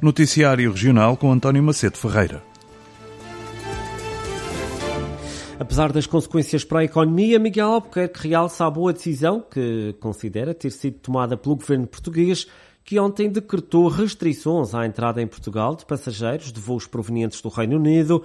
Noticiário Regional com António Macedo Ferreira. Apesar das consequências para a economia, Miguel Albuquerque realça a boa decisão que considera ter sido tomada pelo governo português, que ontem decretou restrições à entrada em Portugal de passageiros de voos provenientes do Reino Unido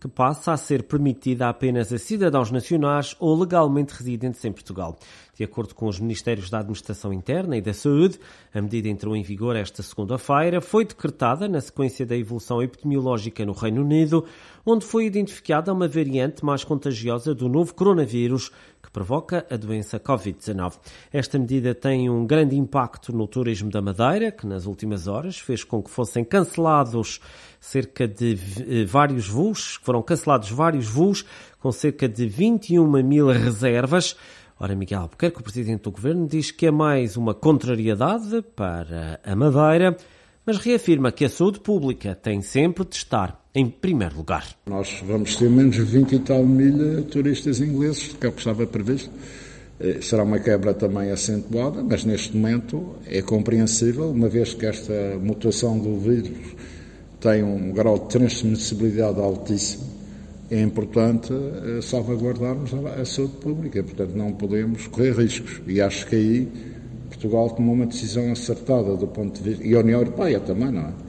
que passa a ser permitida apenas a cidadãos nacionais ou legalmente residentes em Portugal. De acordo com os Ministérios da Administração Interna e da Saúde, a medida entrou em vigor esta segunda-feira, foi decretada na sequência da evolução epidemiológica no Reino Unido, onde foi identificada uma variante mais contagiosa do novo coronavírus que provoca a doença Covid-19. Esta medida tem um grande impacto no turismo da Madeira, que nas últimas horas fez com que fossem cancelados cerca de eh, vários voos, foram cancelados vários voos com cerca de 21 mil reservas. Ora, Miguel Albuquerque, o Presidente do Governo, diz que é mais uma contrariedade para a Madeira, mas reafirma que a saúde pública tem sempre de estar em primeiro lugar. Nós vamos ter menos de 20 e tal mil eh, turistas ingleses, que eu que estava previsto. Eh, será uma quebra também acentuada, mas neste momento é compreensível, uma vez que esta mutação do vírus tem um grau de transmissibilidade altíssimo, é importante eh, salvaguardarmos a saúde pública, portanto não podemos correr riscos. E acho que aí Portugal tomou uma decisão acertada do ponto de vista, e a União Europeia também, não é?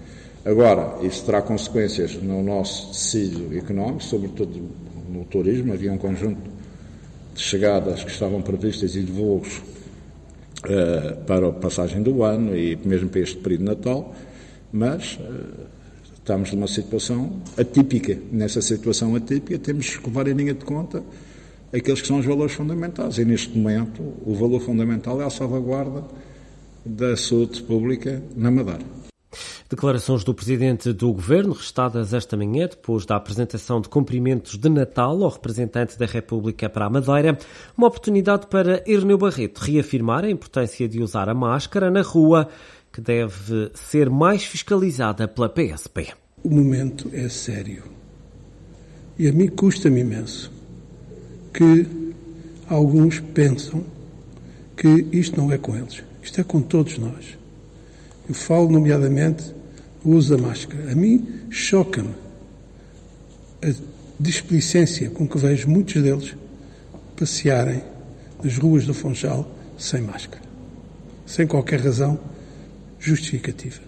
Agora, isso terá consequências no nosso tecido económico, sobretudo no turismo. Havia um conjunto de chegadas que estavam previstas e de voos uh, para a passagem do ano e mesmo para este período de Natal, mas uh, estamos numa situação atípica. Nessa situação atípica, temos que levar em linha de conta aqueles que são os valores fundamentais. E neste momento, o valor fundamental é a salvaguarda da saúde pública na Madeira. Declarações do presidente do governo, restadas esta manhã, depois da apresentação de cumprimentos de Natal ao representante da República para a Madeira, uma oportunidade para Irneu Barreto reafirmar a importância de usar a máscara na rua, que deve ser mais fiscalizada pela PSP. O momento é sério. E a mim custa-me imenso que alguns pensam que isto não é com eles, isto é com todos nós. Eu falo, nomeadamente, usa máscara. A mim choca-me a displicência com que vejo muitos deles passearem nas ruas do Funchal sem máscara, sem qualquer razão justificativa.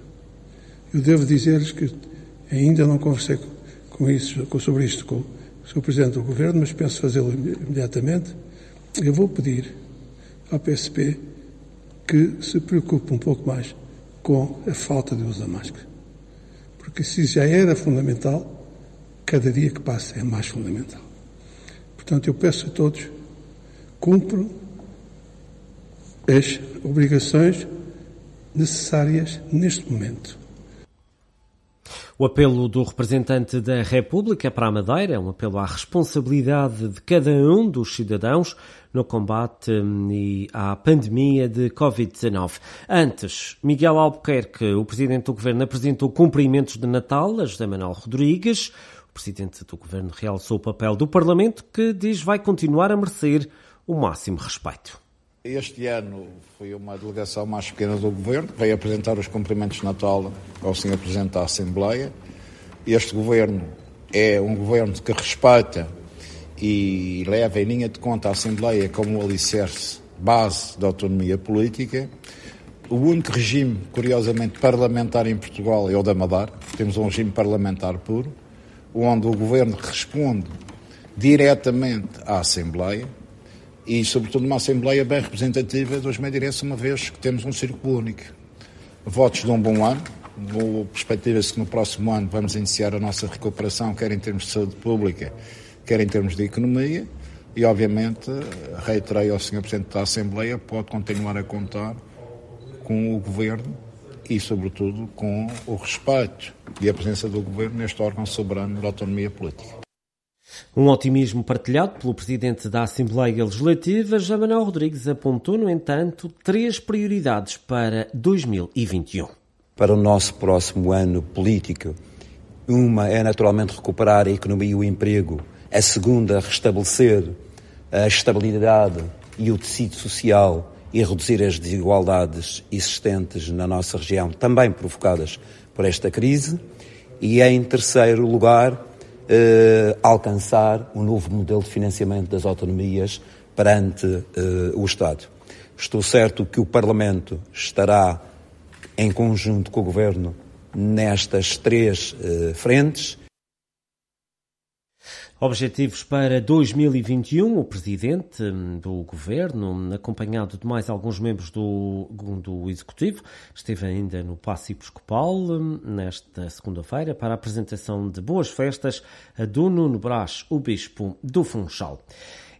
Eu devo dizer-lhes que ainda não conversei com isso, sobre isto com o Sr. Presidente do Governo, mas penso fazê-lo imediatamente. Eu vou pedir ao PSP que se preocupe um pouco mais com a falta de uso da máscara. Porque se já era fundamental, cada dia que passa é mais fundamental. Portanto, eu peço a todos, cumpram as obrigações necessárias neste momento. O apelo do representante da República para a Madeira é um apelo à responsabilidade de cada um dos cidadãos no combate hum, à pandemia de Covid-19. Antes, Miguel Albuquerque, o presidente do governo, apresentou cumprimentos de Natal a José Manuel Rodrigues. O presidente do governo realçou o papel do Parlamento, que diz vai continuar a merecer o máximo respeito. Este ano foi uma delegação mais pequena do Governo que veio apresentar os cumprimentos de Natal ao Sr. Presidente da Assembleia. Este Governo é um Governo que respeita e leva em linha de conta a Assembleia como alicerce, base da autonomia política. O único regime, curiosamente, parlamentar em Portugal é o da Madeira. Temos um regime parlamentar puro, onde o Governo responde diretamente à Assembleia e, sobretudo, uma Assembleia bem representativa dos Madeirenses, uma vez que temos um círculo único. Votos de um bom ano. Perspectiva-se que no próximo ano vamos iniciar a nossa recuperação, quer em termos de saúde pública, quer em termos de economia. E, obviamente, reiterei ao Sr. Presidente da Assembleia, pode continuar a contar com o Governo e, sobretudo, com o respeito e a presença do Governo neste órgão soberano da autonomia política. Um otimismo partilhado pelo presidente da Assembleia Legislativa, Jamanel Rodrigues, apontou, no entanto, três prioridades para 2021. Para o nosso próximo ano político, uma é naturalmente recuperar a economia e o emprego, a segunda, restabelecer a estabilidade e o tecido social e reduzir as desigualdades existentes na nossa região, também provocadas por esta crise. E, em terceiro lugar, eh, alcançar um novo modelo de financiamento das autonomias perante eh, o Estado. Estou certo que o Parlamento estará em conjunto com o Governo nestas três eh, frentes Objetivos para 2021, o presidente hum, do governo, acompanhado de mais alguns membros do, do executivo, esteve ainda no Passo Episcopal hum, nesta segunda-feira para a apresentação de boas festas a do Nuno Brás, o bispo do Funchal.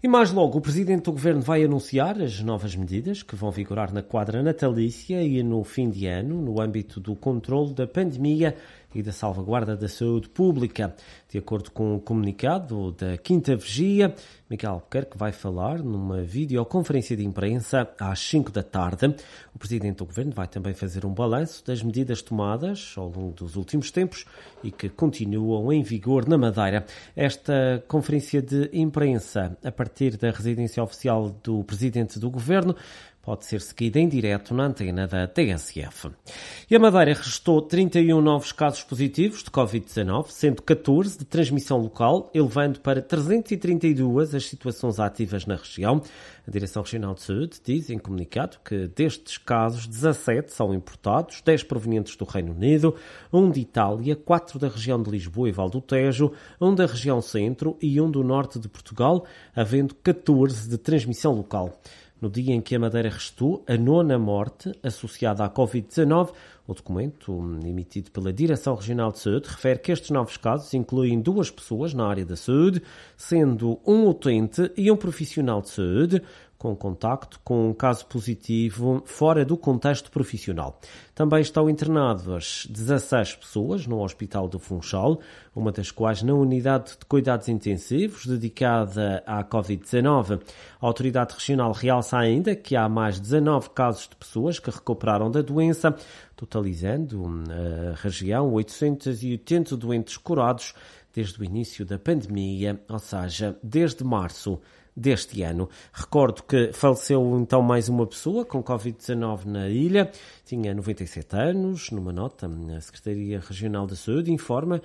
E mais logo, o Presidente do Governo vai anunciar as novas medidas que vão vigorar na quadra natalícia e no fim de ano, no âmbito do controle da pandemia e da salvaguarda da saúde pública. De acordo com o comunicado da Quinta Vigia, Miguel Albuquerque vai falar numa videoconferência de imprensa às 5 da tarde. O presidente do governo vai também fazer um balanço das medidas tomadas ao longo dos últimos tempos e que continuam em vigor na Madeira. Esta conferência de imprensa, a partir da residência oficial do presidente do governo, pode ser seguida em direto na antena da TSF. E a Madeira registrou 31 novos casos positivos de Covid-19, sendo 14 de transmissão local, elevando para 332 as situações ativas na região. A Direção Regional de Saúde diz em comunicado que destes casos, 17 são importados, 10 provenientes do Reino Unido, 1 de Itália, 4 da região de Lisboa e Val do Tejo, 1 da região Centro e 1 do Norte de Portugal, havendo 14 de transmissão local no dia em que a Madeira restou a nona morte associada à Covid-19. O documento, hum, emitido pela Direção Regional de Saúde, refere que estes novos casos incluem duas pessoas na área da saúde, sendo um utente e um profissional de saúde com contacto com um caso positivo fora do contexto profissional. Também estão internadas 16 pessoas no Hospital do Funchal, uma das quais na unidade de cuidados intensivos dedicada à Covid-19. A autoridade regional realça ainda que há mais 19 casos de pessoas que recuperaram da doença, totalizando na eh, região 880 doentes curados desde o início da pandemia, ou seja, desde março deste ano. Recordo que faleceu então mais uma pessoa com Covid-19 na ilha, tinha 97 anos. Numa nota, a Secretaria Regional da Saúde informa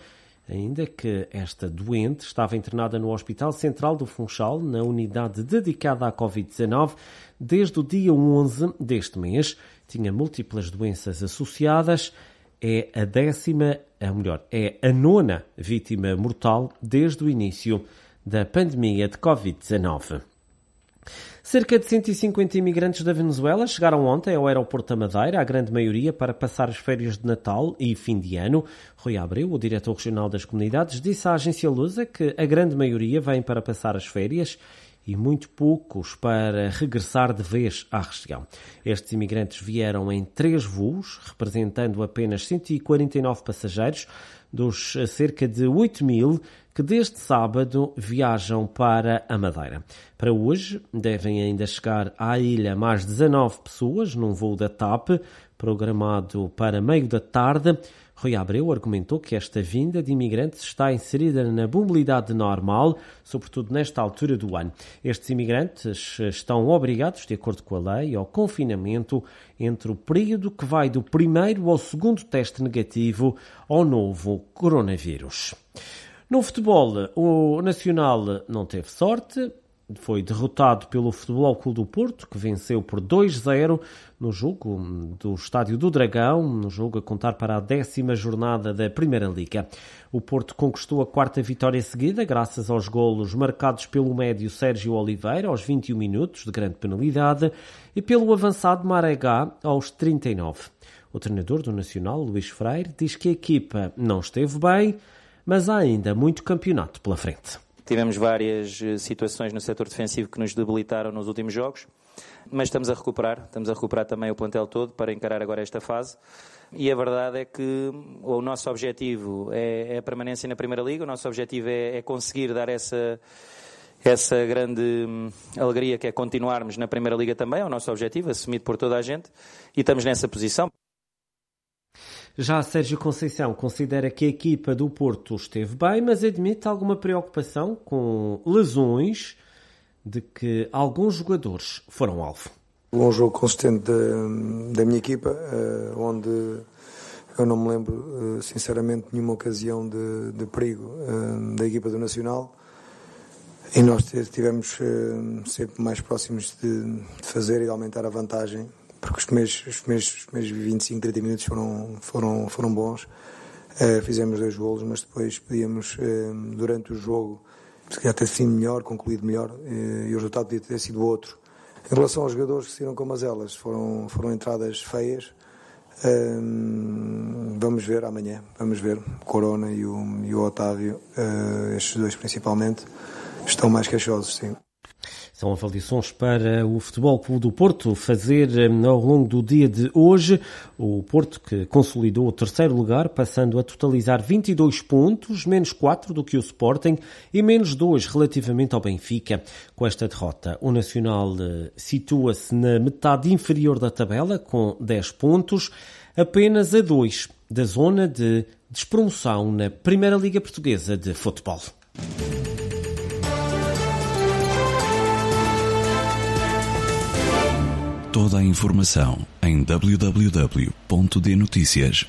ainda que esta doente estava internada no Hospital Central do Funchal, na unidade dedicada à Covid-19, desde o dia 11 deste mês. Tinha múltiplas doenças associadas. É a décima, a melhor, é a nona vítima mortal desde o início da pandemia de Covid-19. Cerca de 150 imigrantes da Venezuela chegaram ontem ao aeroporto da Madeira, a grande maioria para passar as férias de Natal e fim de ano. Rui Abreu, o diretor regional das comunidades, disse à agência Lusa que a grande maioria vem para passar as férias e muito poucos para regressar de vez à região. Estes imigrantes vieram em três voos, representando apenas 149 passageiros, dos cerca de 8 mil que desde sábado viajam para a Madeira. Para hoje, devem ainda chegar à ilha mais 19 pessoas num voo da TAP, programado para meio da tarde. Rui Abreu argumentou que esta vinda de imigrantes está inserida na mobilidade normal, sobretudo nesta altura do ano. Estes imigrantes estão obrigados, de acordo com a lei, ao confinamento entre o período que vai do primeiro ao segundo teste negativo ao novo coronavírus. No futebol, o Nacional não teve sorte, foi derrotado pelo Futebol Clube do Porto, que venceu por 2-0 no jogo do Estádio do Dragão, no jogo a contar para a décima jornada da Primeira Liga. O Porto conquistou a quarta vitória seguida, graças aos golos marcados pelo médio Sérgio Oliveira, aos 21 minutos, de grande penalidade, e pelo avançado Maragá, aos 39. O treinador do Nacional, Luís Freire, diz que a equipa não esteve bem, mas há ainda muito campeonato pela frente. Tivemos várias eh, situações no setor defensivo que nos debilitaram nos últimos jogos, mas estamos a recuperar, estamos a recuperar também o plantel todo para encarar agora esta fase. E a verdade é que o nosso objetivo é, é a permanência na Primeira Liga, o nosso objetivo é, é conseguir dar essa, essa grande hum, alegria que é continuarmos na Primeira Liga também, é o nosso objetivo, assumido por toda a gente, e estamos nessa posição. Já Sérgio Conceição considera que a equipa do Porto esteve bem, mas admite alguma preocupação com lesões de que alguns jogadores foram alvo. Um jogo consistente da, da minha equipa, eh, onde eu não me lembro, eh, sinceramente, nenhuma ocasião de, de perigo eh, da equipa do Nacional. E nós estivemos sempre mais próximos de, de fazer e de aumentar a vantagem porque os primeiros, os primeiros, os primeiros 25, 30 minutos foram, foram, foram bons. Uh, fizemos dois golos, mas depois podíamos, uh, durante o jogo, se calhar ter sido melhor, concluído melhor, uh, e o resultado podia ter sido outro. Em relação aos jogadores que saíram com elas, foram, foram entradas feias. Ehm, vamos ver amanhã, vamos ver. Corona e o, e o Otávio, eh, estes dois principalmente, estão mais queixosos, sim. São avaliações para o Futebol Clube do Porto fazer hum, ao longo do dia de hoje. O Porto que consolidou o terceiro lugar, passando a totalizar 22 pontos, menos 4 do que o Sporting e menos 2 relativamente ao Benfica. Com esta derrota, o Nacional eh, situa-se na metade inferior da tabela, com 10 pontos, apenas a 2 da zona de despromoção na Primeira Liga Portuguesa de Futebol. toda a informação em www.dnoticias.pt.